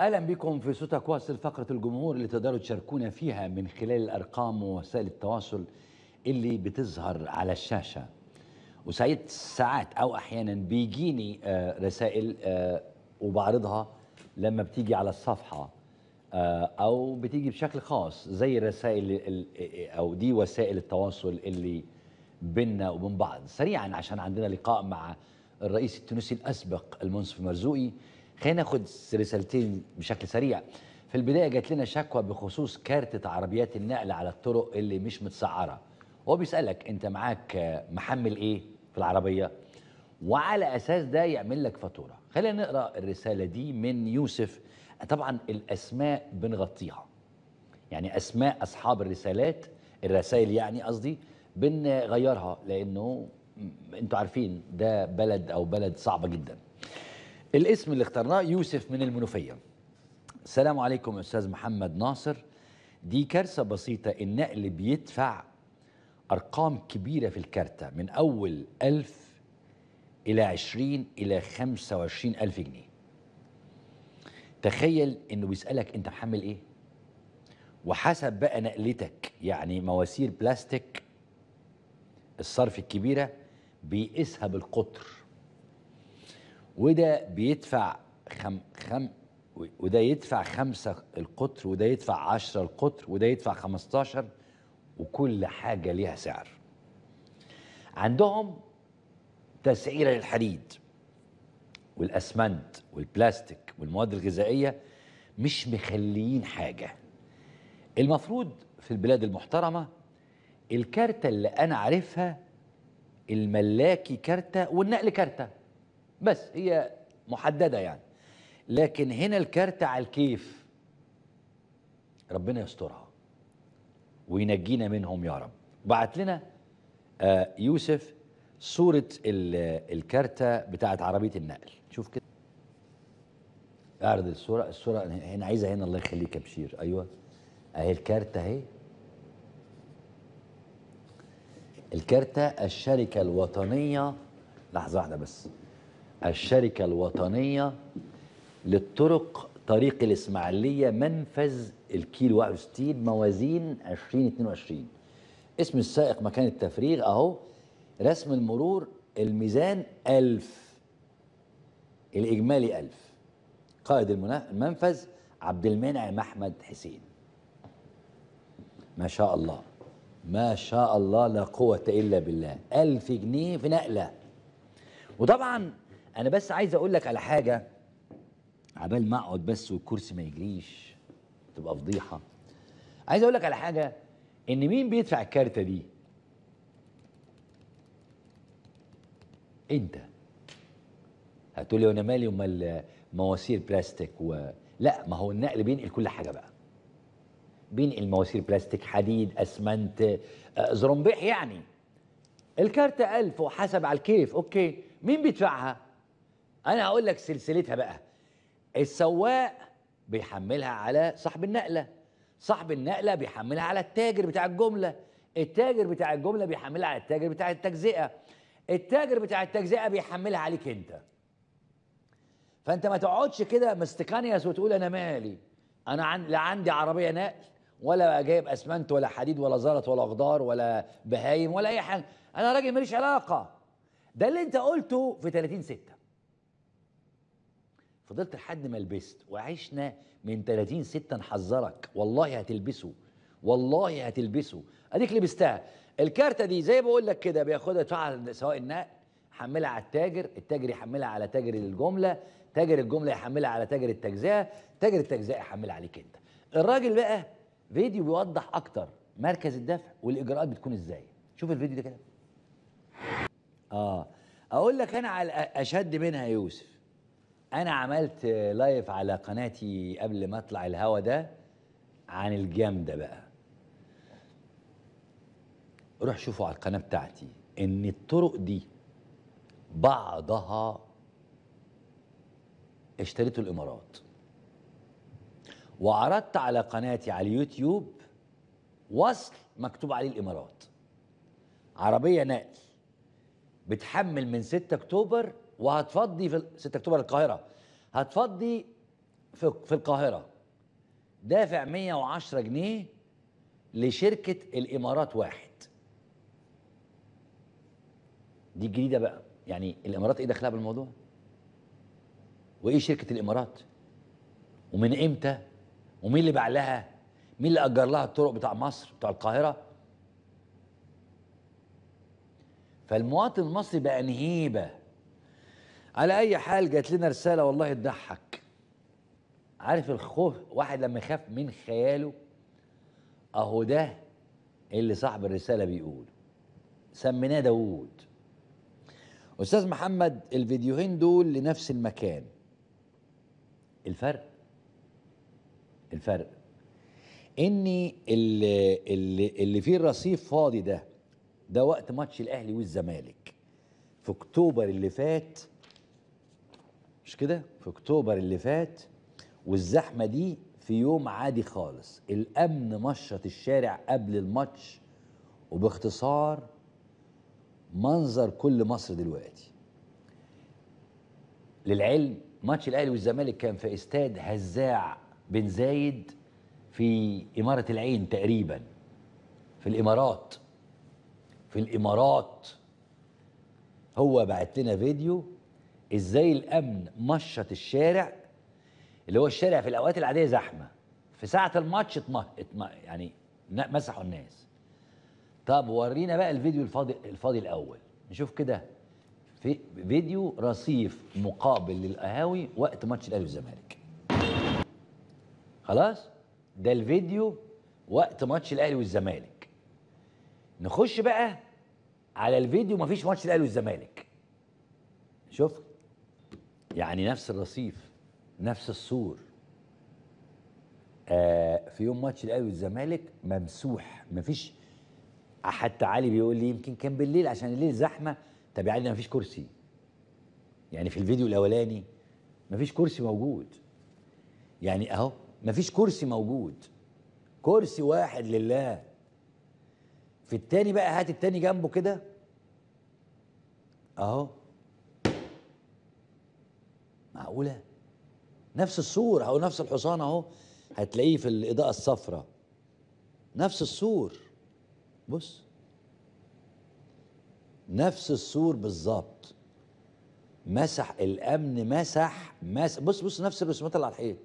اهلا بكم في صوتك واصل فقره الجمهور اللي تقدروا تشاركونا فيها من خلال الارقام ووسائل التواصل اللي بتظهر على الشاشه وسعيد ساعات او احيانا بيجيني آه، رسائل آه، وبعرضها لما بتيجي على الصفحه آه، او بتيجي بشكل خاص زي الرسائل او دي وسائل التواصل اللي بيننا وبين بعض سريعا عشان عندنا لقاء مع الرئيس التونسي الاسبق المنصف مرزوقي خلينا ناخد رسالتين بشكل سريع في البدايه جات لنا شكوى بخصوص كارتة عربيات النقل على الطرق اللي مش متسعره هو بيسالك انت معاك محمل ايه في العربيه وعلى اساس ده يعمل لك فاتوره خلينا نقرا الرساله دي من يوسف طبعا الاسماء بنغطيها يعني اسماء اصحاب الرسالات الرسائل يعني قصدي بنغيرها لانه انتوا عارفين ده بلد او بلد صعبه جدا الاسم اللي اخترناه يوسف من المنوفية السلام عليكم أستاذ محمد ناصر دي كارثة بسيطة النقل بيدفع أرقام كبيرة في الكارتة من أول ألف إلى عشرين إلى خمسة وعشرين ألف جنيه تخيل إنه بيسألك أنت محمل إيه وحسب بقى نقلتك يعني مواسير بلاستيك الصرف الكبيرة بيقيسها بالقطر وده بيدفع خم خم وده يدفع خمسة القطر وده يدفع عشرة القطر وده يدفع خمستاشر وكل حاجة ليها سعر عندهم تسعيرة للحديد والأسمنت والبلاستيك والمواد الغذائية مش مخليين حاجة المفروض في البلاد المحترمة الكارتة اللي أنا عارفها الملاكي كارتة والنقل كارتة بس هي محدده يعني لكن هنا الكارتة على الكيف ربنا يسترها وينجينا منهم يا رب بعت لنا آه يوسف صورة الكارتة بتاعت عربية النقل شوف كده اعرض الصورة الصورة هنا عايزة هنا الله يخليك يا بشير ايوه اهي الكارتة اهي الكارتة الشركة الوطنية لحظة واحدة بس الشركة الوطنية للطرق طريق الإسماعيلية منفذ الكيلو 61 موازين 2022 اسم السائق مكان التفريغ أهو رسم المرور الميزان 1000 الإجمالي 1000 قائد المنفذ عبد المنعم أحمد حسين ما شاء الله ما شاء الله لا قوة إلا بالله ألف جنيه في نقلة وطبعا انا بس عايز اقول لك على حاجه عبال ما اقعد بس والكرسي ما يجريش تبقى فضيحه عايز اقول لك على حاجه ان مين بيدفع الكارته دي انت هتقول لي وانا مالي امال مواسير بلاستيك و... لا ما هو النقل بينقل كل حاجه بقى بينقل مواسير بلاستيك حديد اسمنت آه، زرمبيح يعني الكارته 1000 وحسب على الكيف اوكي مين بيدفعها انا هقول لك سلسلتها بقى السواق بيحملها على صاحب النقله صاحب النقله بيحملها على التاجر بتاع الجمله التاجر بتاع الجمله بيحملها على التاجر بتاع التجزئه التاجر بتاع التجزئه بيحملها عليك انت فانت ما تقعدش كده مستكانيس وتقول انا مالي انا عن... لا عندي عربيه نقل ولا جايب اسمنت ولا حديد ولا زلط ولا خضار ولا بهايم ولا اي حاجه انا راجل ماليش علاقه ده اللي انت قلته في 30 6 فضلت لحد ما لبست وعشنا من 30 6 نحذرك والله هتلبسه والله هتلبسه اديك لبستها الكارته دي زي بقول لك كده بياخدها يدفعها سواء النقل حملها على التاجر التاجر يحملها على تاجر الجمله تاجر الجمله يحملها على تاجر التجزئه تاجر التجزئه يحملها عليك انت الراجل بقى فيديو بيوضح اكتر مركز الدفع والاجراءات بتكون ازاي شوف الفيديو ده كده اه اقول لك انا على اشد منها يوسف انا عملت لايف على قناتي قبل ما اطلع الهوا ده عن الجامده بقى روح شوفوا على القناه بتاعتي ان الطرق دي بعضها اشتريته الامارات وعرضت على قناتي على اليوتيوب وصل مكتوب عليه الامارات عربيه نقل بتحمل من 6 اكتوبر وهتفضي في 6 اكتوبر القاهره هتفضي في في القاهره دافع 110 جنيه لشركه الامارات واحد دي الجديده بقى يعني الامارات ايه دخلها بالموضوع وايه شركه الامارات ومن امتى ومين اللي باع لها مين اللي اجر لها الطرق بتاع مصر بتاع القاهره فالمواطن المصري بقى نهيبه على اي حال جات لنا رساله والله تضحك عارف الخوف واحد لما يخاف من خياله اهو ده اللي صاحب الرساله بيقوله سميناه داوود استاذ محمد الفيديوهين دول لنفس المكان الفرق الفرق ان اللي, اللي, اللي فيه الرصيف فاضي ده ده وقت ماتش الاهلي والزمالك في اكتوبر اللي فات مش كده في اكتوبر اللي فات والزحمه دي في يوم عادي خالص الامن مشط الشارع قبل الماتش وباختصار منظر كل مصر دلوقتي للعلم ماتش الاهلي والزمالك كان في استاد هزاع بن زايد في اماره العين تقريبا في الامارات في الامارات هو بعت لنا فيديو ازاي الامن مشط الشارع اللي هو الشارع في الاوقات العاديه زحمه في ساعه الماتش اتمه يعني مسحوا الناس طب ورينا بقى الفيديو الفاضي الفاضي الاول نشوف كده في فيديو رصيف مقابل للقهاوي وقت ماتش الاهلي والزمالك خلاص ده الفيديو وقت ماتش الاهلي والزمالك نخش بقى على الفيديو مفيش ماتش الاهلي والزمالك شفت يعني نفس الرصيف نفس السور آه في يوم ماتش الاهلي والزمالك ممسوح مفيش حتى علي بيقول لي يمكن كان بالليل عشان الليل زحمه طب يا علي مفيش كرسي يعني في الفيديو الاولاني مفيش كرسي موجود يعني اهو مفيش كرسي موجود كرسي واحد لله في التاني بقى هات التاني جنبه كده اهو معقوله نفس السور او نفس الحصان اهو هتلاقيه في الاضاءه الصفراء نفس السور بص نفس السور بالظبط مسح الامن مسح مسح بص بص نفس الرسومات اللي على الحيط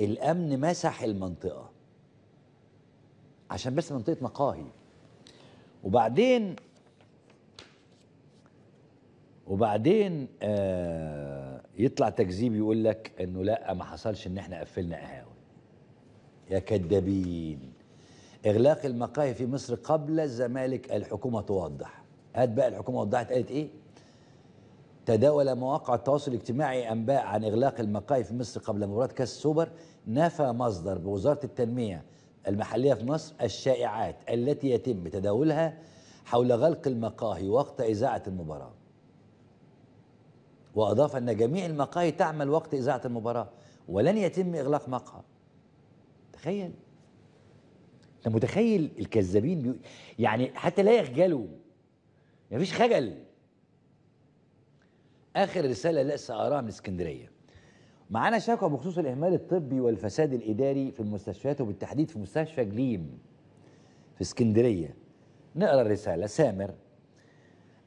الامن مسح المنطقه عشان بس منطقه مقاهي وبعدين وبعدين آه يطلع تكذيب يقول لك انه لا ما حصلش ان احنا قفلنا قهاوي يا كدابين اغلاق المقاهي في مصر قبل الزمالك الحكومه توضح هات بقى الحكومه وضحت قالت ايه تداول مواقع التواصل الاجتماعي انباء عن اغلاق المقاهي في مصر قبل مباراه كاس السوبر نفى مصدر بوزاره التنميه المحليه في مصر الشائعات التي يتم تداولها حول غلق المقاهي وقت اذاعه المباراه وأضاف أن جميع المقاهي تعمل وقت إذاعة المباراة ولن يتم إغلاق مقهى تخيل أنت متخيل الكذابين بي... يعني حتى لا يخجلوا مفيش خجل آخر رسالة لسه أقراها من اسكندرية معانا شكوى بخصوص الإهمال الطبي والفساد الإداري في المستشفيات وبالتحديد في مستشفى جليم في اسكندرية نقرأ الرسالة سامر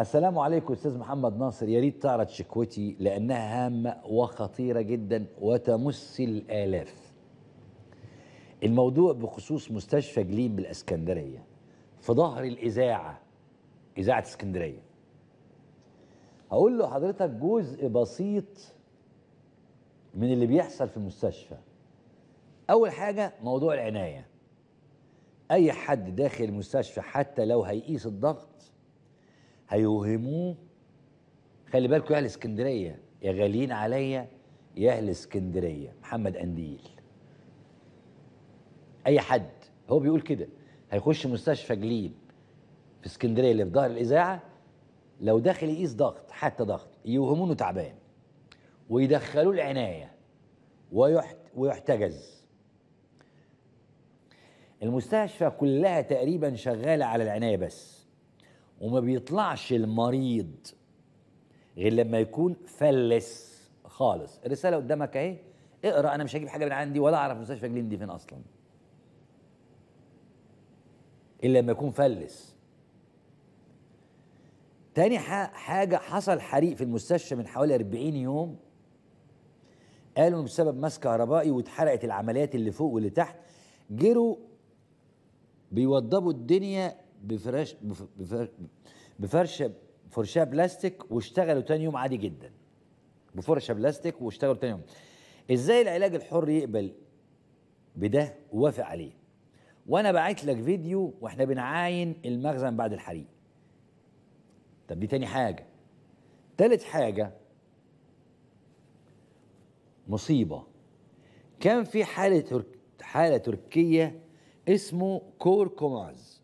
السلام عليكم استاذ محمد ناصر يا ريت تعرض شكوتي لانها هامه وخطيره جدا وتمس الالاف الموضوع بخصوص مستشفى جليم بالاسكندريه في ظهر الاذاعه اذاعه اسكندريه هقول له حضرتك جزء بسيط من اللي بيحصل في المستشفى اول حاجه موضوع العنايه اي حد داخل المستشفى حتى لو هيقيس الضغط هيوهموه خلي بالكوا يا اهل اسكندريه يا غاليين عليا يا اهل اسكندريه محمد قنديل اي حد هو بيقول كده هيخش مستشفى جليل في اسكندريه اللي في ظهر الاذاعه لو داخل يقيس ضغط حتى ضغط يوهمونه تعبان ويدخلوه العنايه ويحت ويحتجز المستشفى كلها تقريبا شغاله على العنايه بس وما بيطلعش المريض غير لما يكون فلس خالص الرساله قدامك اهي اقرا انا مش هجيب حاجه من عندي ولا اعرف مستشفى جليم دي فين اصلا الا لما يكون فلس تاني حاجه حصل حريق في المستشفى من حوالي 40 يوم قالوا بسبب ماس كهربائي واتحرقت العمليات اللي فوق واللي تحت جروا بيوضبوا الدنيا بفرش بفرشه فرشاه بلاستيك واشتغلوا تاني يوم عادي جدا بفرشه بلاستيك واشتغلوا تاني يوم ازاي العلاج الحر يقبل بده ووافق عليه وانا بعت لك فيديو واحنا بنعاين المخزن بعد الحريق طب دي تاني حاجه تالت حاجه مصيبه كان في حاله حاله تركيه اسمه كوركوماز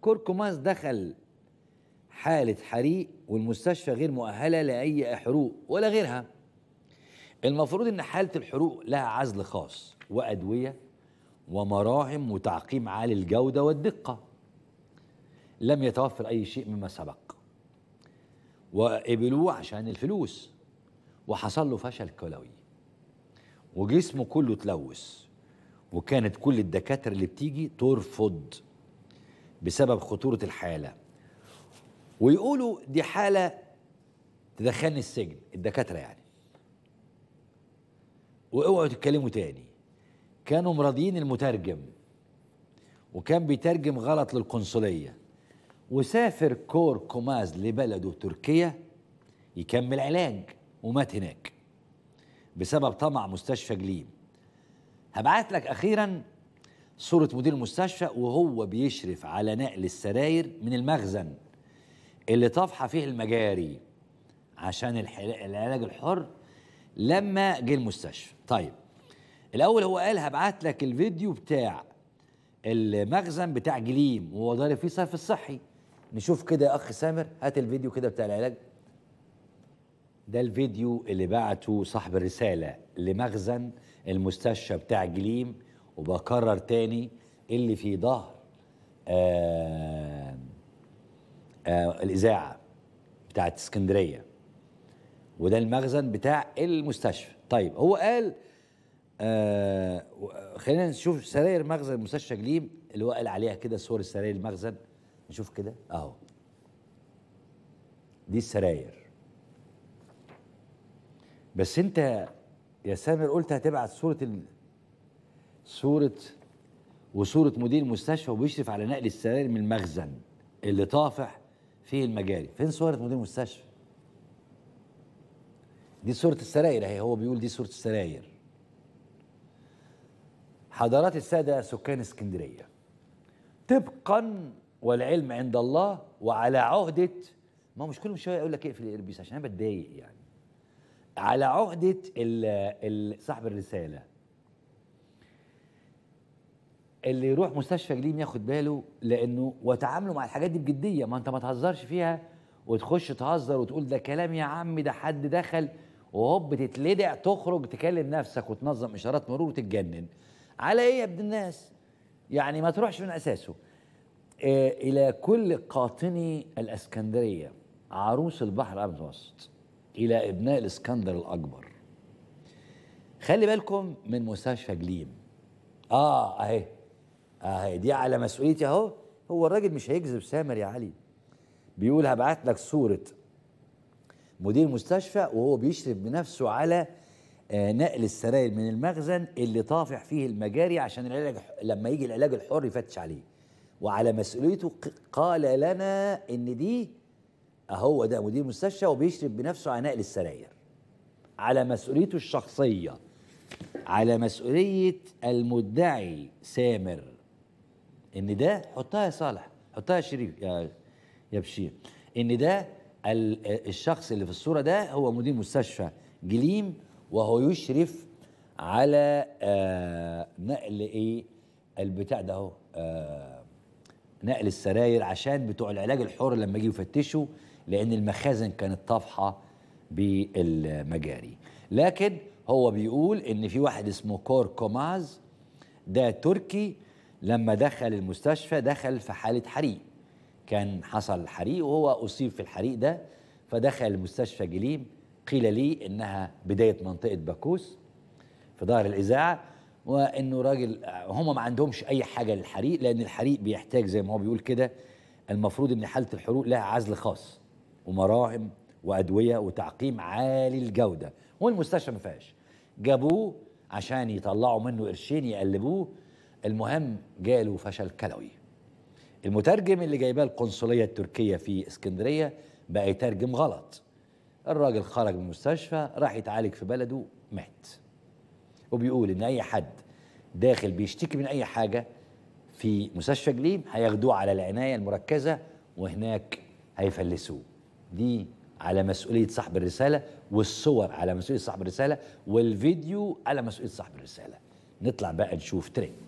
كوركوماز دخل حالة حريق والمستشفى غير مؤهلة لأي حروق ولا غيرها المفروض أن حالة الحروق لها عزل خاص وأدوية ومراهم وتعقيم عالي الجودة والدقة لم يتوفر أي شيء مما سبق وقبلوه عشان الفلوس وحصل له فشل كلوي وجسمه كله تلوث وكانت كل الدكاترة اللي بتيجي ترفض بسبب خطورة الحالة ويقولوا دي حالة تدخلني السجن الدكاترة يعني واوعوا تتكلموا تاني كانوا مراضيين المترجم وكان بيترجم غلط للقنصلية وسافر كور كوماز لبلده تركيا يكمل علاج ومات هناك بسبب طمع مستشفى جليم هبعت لك أخيراً صورة مدير المستشفى وهو بيشرف على نقل السراير من المخزن اللي طافحة فيه المجاري عشان العلاج الحر لما جه المستشفى طيب الأول هو قال هبعت لك الفيديو بتاع المخزن بتاع جليم وهو ضارب فيه صرف الصحي نشوف كده يا أخ سامر هات الفيديو كده بتاع العلاج ده الفيديو اللي بعته صاحب الرسالة لمخزن المستشفى بتاع جليم وبكرر تاني اللي في ظهر آآ آه، آه، الإذاعة بتاعت اسكندرية وده المخزن بتاع المستشفى طيب هو قال آه خلينا نشوف سراير مخزن مستشفى جليم اللي هو قال عليها كده صور السراير المخزن نشوف كده اهو دي السراير بس انت يا سامر قلت هتبعت صورة صورة وصورة مدير مستشفى وبيشرف على نقل السرير من المخزن اللي طافح فيه المجاري فين صورة مدير مستشفى دي صورة السراير اهي هو بيقول دي صورة السراير حضرات السادة سكان اسكندرية طبقا والعلم عند الله وعلى عهدة ما هو مش كل شوية يقول لك اقفل الايربيس عشان انا بتضايق يعني على عهدة ال ال صاحب الرسالة اللي يروح مستشفى جليم ياخد باله لانه وتعاملوا مع الحاجات دي بجديه ما انت ما تهزرش فيها وتخش تهزر وتقول ده كلام يا عم ده حد دخل وهوب تتلدع تخرج تكلم نفسك وتنظم اشارات مرور وتتجنن على ايه يا ابن الناس يعني ما تروحش من اساسه إيه الى كل قاطني الاسكندريه عروس البحر الأبيض الى ابناء الاسكندر الاكبر خلي بالكم من مستشفى جليم اه اهي اهي آه، دي على مسؤوليتي اهو هو الراجل مش هيكذب سامر يا علي بيقول هبعت لك صوره مدير مستشفى وهو بيشرف بنفسه على آه، نقل السراير من المخزن اللي طافح فيه المجاري عشان العلاج لما يجي العلاج الحر يفتش عليه وعلى مسؤوليته قال لنا ان دي اهو ده مدير مستشفى وبيشرف بنفسه على نقل السراير على مسؤوليته الشخصيه على مسؤوليه المدعي سامر ان ده حطها يا صالح حطها يا شريف يا يا بشير ان ده الشخص اللي في الصوره ده هو مدير مستشفى جليم وهو يشرف على آه، نقل ايه البتاع ده اهو آه، نقل السراير عشان بتوع العلاج الحر لما يجوا يفتشوا لان المخازن كانت طافحه بالمجاري لكن هو بيقول ان في واحد اسمه كور كوماز ده تركي لما دخل المستشفى دخل في حالة حريق كان حصل حريق وهو أصيب في الحريق ده فدخل المستشفى جليم قيل لي إنها بداية منطقة باكوس في ظهر الإذاعة وإنه راجل هم ما عندهمش أي حاجة للحريق لأن الحريق بيحتاج زي ما هو بيقول كده المفروض إن حالة الحروق لها عزل خاص ومراهم وأدوية وتعقيم عالي الجودة والمستشفى ما فيهاش جابوه عشان يطلعوا منه قرشين يقلبوه المهم جاله فشل كلوي المترجم اللي جايباه القنصلية التركية في اسكندرية بقى يترجم غلط الراجل خرج من المستشفى راح يتعالج في بلده مات وبيقول ان اي حد داخل بيشتكي من اي حاجة في مستشفى جليم هياخدوه على العناية المركزة وهناك هيفلسوه دي على مسؤولية صاحب الرسالة والصور على مسؤولية صاحب الرسالة والفيديو على مسؤولية صاحب الرسالة نطلع بقى نشوف ترند